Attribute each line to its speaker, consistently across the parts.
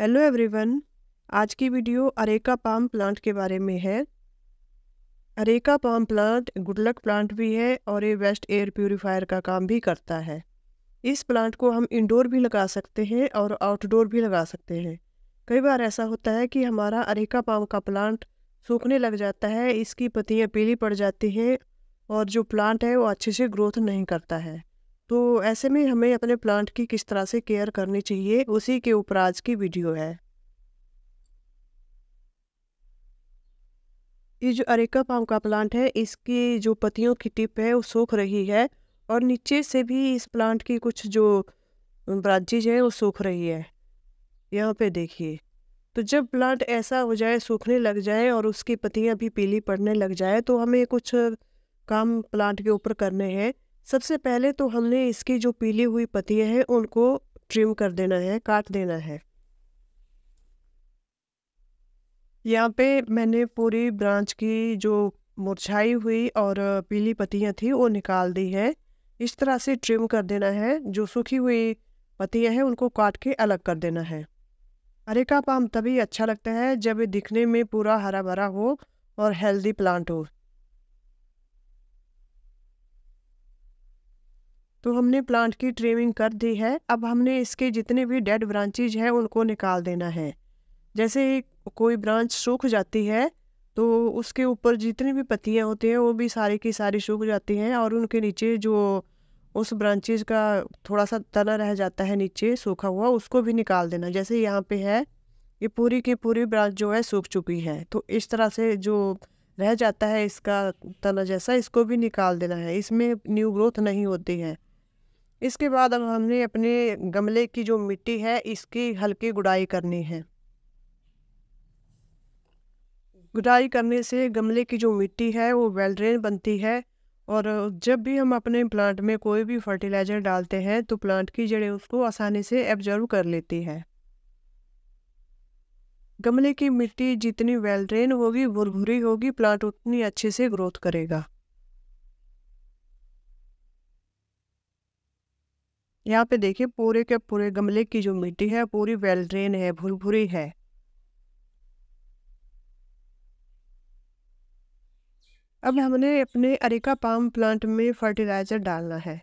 Speaker 1: hello everyone आज की video areca palm plant के बारे में है areca palm plant good luck plant भी है और ये वेस्ट एयर प्योरीफायर का काम भी करता है इस प्लांट को हम इंडोर भी लगा सकते हैं और आउटडोर भी लगा सकते हैं कई बार ऐसा होता है कि हमारा अरेका पाम का प्लांट सूखने लग जाता है इसकी पत्तियाँ पीली पड़ जाती हैं और जो प्लांट है वो अच्छे से ग्रोथ नहीं करता है तो ऐसे में हमें अपने प्लांट की किस तरह से केयर करनी चाहिए उसी के ऊपर आज की वीडियो है ये जो अरेका पाम का प्लांट है इसकी जो पतियों की टिप है वो सूख रही है और नीचे से भी इस प्लांट की कुछ जो ब्रांचेज है वो सूख रही है यहाँ पे देखिए तो जब प्लांट ऐसा हो जाए सूखने लग जाए और उसकी पतियाँ भी पीली पड़ने लग जाए तो हमें कुछ काम प्लांट के ऊपर करने हैं सबसे पहले तो हमने इसकी जो पीली हुई पत्तियां हैं उनको ट्रिम कर देना है काट देना है यहाँ पे मैंने पूरी ब्रांच की जो मुरझाई हुई और पीली पत्तियां थी वो निकाल दी है इस तरह से ट्रिम कर देना है जो सूखी हुई पत्तियां हैं उनको काट के अलग कर देना है अरेका पाम तभी अच्छा लगता है जब ये दिखने में पूरा हरा भरा हो और हेल्दी प्लांट हो तो हमने प्लांट की ट्रेमिंग कर दी है अब हमने इसके जितने भी डेड ब्रांचेज हैं उनको निकाल देना है जैसे कोई ब्रांच सूख जाती है तो उसके ऊपर जितनी भी पत्तियाँ होती हैं वो भी सारी की सारी सूख जाती हैं और उनके नीचे जो उस ब्रांचेज का थोड़ा सा तना रह जाता है नीचे सूखा हुआ उसको भी निकाल देना जैसे यहाँ पे है ये पूरी की पूरी ब्रांच जो है सूख चुकी है तो इस तरह से जो रह जाता है इसका तना जैसा इसको भी निकाल देना है इसमें न्यू ग्रोथ नहीं होती है इसके बाद अब हमने अपने गमले की जो मिट्टी है इसकी हल्की गुड़ाई करनी है गुड़ाई करने से गमले की जो मिट्टी है वो वेल ड्रेन बनती है और जब भी हम अपने प्लांट में कोई भी फर्टिलाइज़र डालते हैं तो प्लांट की जड़ें उसको आसानी से एब्जर्व कर लेती है गमले की मिट्टी जितनी वेल ड्रेन होगी भुरभुरी होगी प्लांट उतनी अच्छे से ग्रोथ करेगा यहाँ पे देखिए पूरे के पूरे गमले की जो मिट्टी है पूरी वेल ड्रेन है भुरभुरी है अब हमने अपने अरिका पाम प्लांट में फर्टिलाइज़र डालना है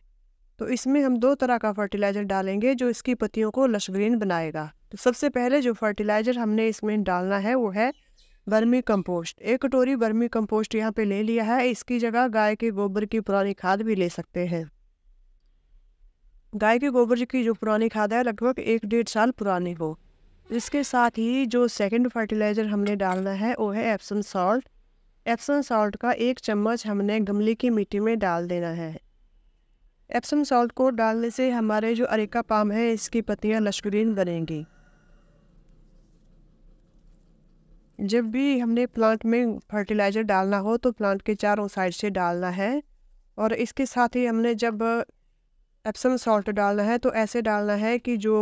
Speaker 1: तो इसमें हम दो तरह का फर्टिलाइज़र डालेंगे जो इसकी पत्तियों को लशग्रीन बनाएगा तो सबसे पहले जो फर्टिलाइज़र हमने इसमें डालना है वो है वर्मी कंपोस्ट एक कटोरी वर्मी कंपोस्ट यहाँ पे ले लिया है इसकी जगह गाय के गोबर की पुरानी खाद भी ले सकते हैं गाय के गोबर की जो पुरानी खाद है लगभग एक डेढ़ साल पुरानी हो इसके साथ ही जो सेकंड फर्टिलाइज़र हमने डालना है वो है एप्सन सॉल्ट एप्सन सॉल्ट का एक चम्मच हमने गमले की मिट्टी में डाल देना है एप्सन सॉल्ट को डालने से हमारे जो अरेका पाम है इसकी पत्तियाँ लश्करीन बनेंगी जब भी हमने प्लांट में फर्टिलाइज़र डालना हो तो प्लांट के चारों साइड से डालना है और इसके साथ ही हमने जब एप्सम सॉल्ट डालना है तो ऐसे डालना है कि जो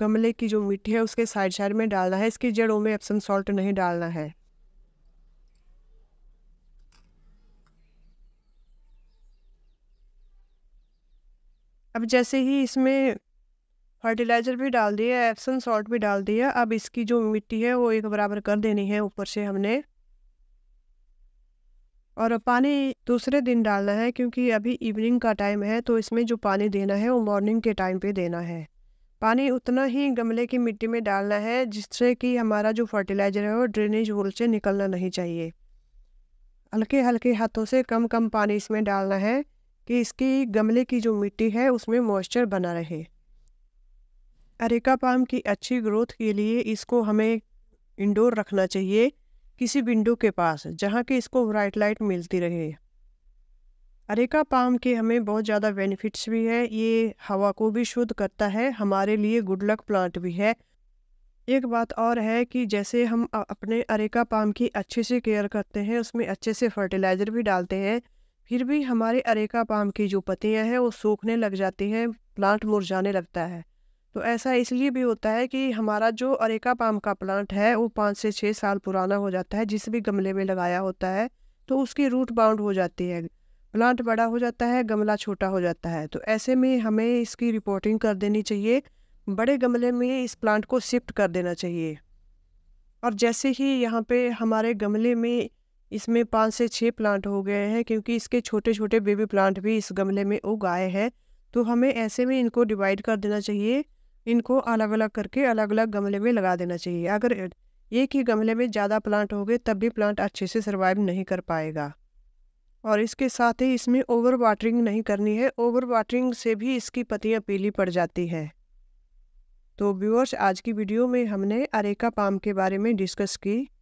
Speaker 1: गमले की जो मिट्टी है उसके साइड साइड में डालना है इसकी जड़ों में एप्सम सॉल्ट नहीं डालना है अब जैसे ही इसमें फर्टिलाइज़र भी डाल दिया एप्सम सॉल्ट भी डाल दिया अब इसकी जो मिट्टी है वो एक बराबर कर देनी है ऊपर से हमने और पानी दूसरे दिन डालना है क्योंकि अभी इवनिंग का टाइम है तो इसमें जो पानी देना है वो मॉर्निंग के टाइम पे देना है पानी उतना ही गमले की मिट्टी में डालना है जिससे कि हमारा जो फर्टिलाइज़र है वो ड्रेनेज होल से निकलना नहीं चाहिए हल्के हल्के हाथों से कम कम पानी इसमें डालना है कि इसकी गमले की जो मिट्टी है उसमें मॉइस्चर बना रहे अरेका पाम की अच्छी ग्रोथ के लिए इसको हमें इंडोर रखना चाहिए किसी विंडो के पास जहाँ कि इसको ब्राइट लाइट मिलती रहे अरेका पाम के हमें बहुत ज़्यादा बेनिफिट्स भी है ये हवा को भी शुद्ध करता है हमारे लिए गुड लक प्लांट भी है एक बात और है कि जैसे हम अपने अरेका पाम की अच्छे से केयर करते हैं उसमें अच्छे से फर्टिलाइज़र भी डालते हैं फिर भी हमारे अरेका पाम की जो पत्तियाँ हैं वो सूखने लग जाती हैं प्लांट मुरझाने लगता है तो ऐसा इसलिए भी होता है कि हमारा जो अरेका पाम का प्लांट है वो पाँच से छः साल पुराना हो जाता है जिस भी गमले में लगाया होता है तो उसकी रूट बाउंड हो जाती है प्लांट बड़ा हो जाता है गमला छोटा हो जाता है तो ऐसे में हमें इसकी रिपोर्टिंग कर देनी चाहिए बड़े गमले में इस प्लांट को शिफ्ट कर देना चाहिए और जैसे ही यहाँ पे हमारे गमले में इसमें पाँच से छः प्लांट हो गए हैं क्योंकि इसके छोटे छोटे बेबी प्लांट भी इस गमले में उग आए हैं तो हमें ऐसे में इनको डिवाइड कर देना चाहिए इनको अलग अलग करके अलग अलग गमले में लगा देना चाहिए अगर एक ही गमले में ज़्यादा प्लांट हो गए तब भी प्लांट अच्छे से सर्वाइव नहीं कर पाएगा और इसके साथ ही इसमें ओवर वाटरिंग नहीं करनी है ओवर वाटरिंग से भी इसकी पत्तियाँ पीली पड़ जाती हैं तो व्यूअर्स आज की वीडियो में हमने अरेका पाम के बारे में डिस्कस की